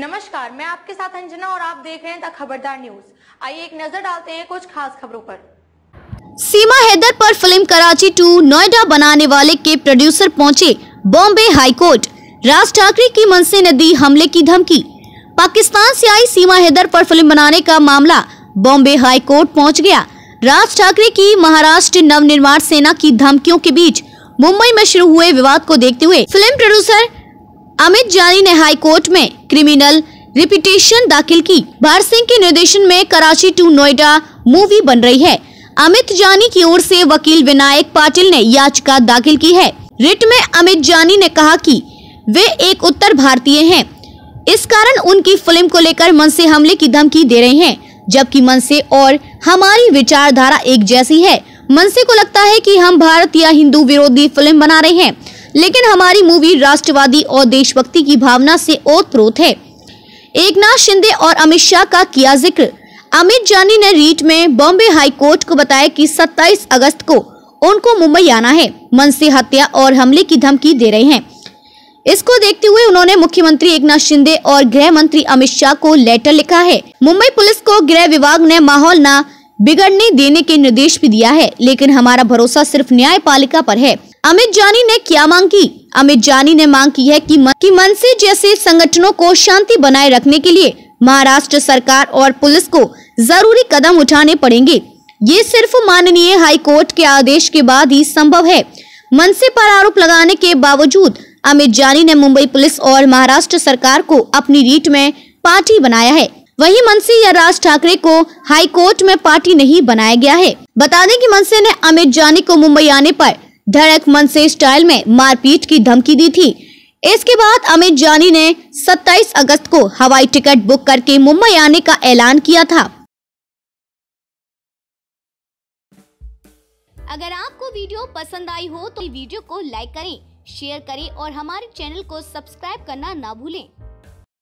नमस्कार मैं आपके साथ अंजना और आप देख रहे हैं द खबरदार न्यूज आइए एक नजर डालते हैं कुछ खास खबरों पर सीमा हैदर पर फिल्म कराची टू नोएडा बनाने वाले के प्रोड्यूसर पहुंचे बॉम्बे हाईकोर्ट राज ठाकरे की मन से नदी हमले की धमकी पाकिस्तान से आई सीमा हैदर पर फिल्म बनाने का मामला बॉम्बे हाईकोर्ट पहुंच गया राज ठाकरे की महाराष्ट्र नवनिर्माण सेना की धमकियों के बीच मुंबई में शुरू हुए विवाद को देखते हुए फिल्म प्रोड्यूसर अमित जानी ने हाई कोर्ट में क्रिमिनल रिपीटेशन दाखिल की भार सिंह के निर्देशन में कराची टू नोएडा मूवी बन रही है अमित जानी की ओर से वकील विनायक पाटिल ने याचिका दाखिल की है रिट में अमित जानी ने कहा कि वे एक उत्तर भारतीय हैं इस कारण उनकी फिल्म को लेकर मन से हमले की धमकी दे रहे हैं जबकि मन से और हमारी विचारधारा एक जैसी है मनसे को लगता है कि हम भारत या हिंदू विरोधी फिल्म बना रहे हैं लेकिन हमारी मूवी राष्ट्रवादी और देशभक्ति की भावना से ओतप्रोत है एक नाथ शिंदे और अमित शाह का किया जिक्र अमित जानी ने रीट में बॉम्बे हाई कोर्ट को बताया कि 27 अगस्त को उनको मुंबई आना है मन से हत्या और हमले की धमकी दे रहे हैं इसको देखते हुए उन्होंने मुख्यमंत्री एकनाथ शिंदे और गृह मंत्री अमित शाह को लेटर लिखा है मुंबई पुलिस को गृह विभाग ने माहौल न बिगड़ने देने के निर्देश भी दिया है लेकिन हमारा भरोसा सिर्फ न्यायपालिका पर है अमित जानी ने क्या मांग की अमित जानी ने मांग की है कि मन, की मन से जैसे संगठनों को शांति बनाए रखने के लिए महाराष्ट्र सरकार और पुलिस को जरूरी कदम उठाने पड़ेंगे ये सिर्फ माननीय हाईकोर्ट के आदेश के बाद ही संभव है मनसे पर आरोप लगाने के बावजूद अमित जानी ने मुंबई पुलिस और महाराष्ट्र सरकार को अपनी रीट में पार्टी बनाया है वही मनसे या राज ठाकरे को हाईकोर्ट में पार्टी नहीं बनाया गया है बता दें कि मनसे ने अमित जानी को मुंबई आने पर धड़क मन से स्टाइल में मारपीट की धमकी दी थी इसके बाद अमित जानी ने 27 अगस्त को हवाई टिकट बुक करके मुंबई आने का ऐलान किया था अगर आपको वीडियो पसंद आई हो तो वीडियो को लाइक करें शेयर करें और हमारे चैनल को सब्सक्राइब करना ना भूलें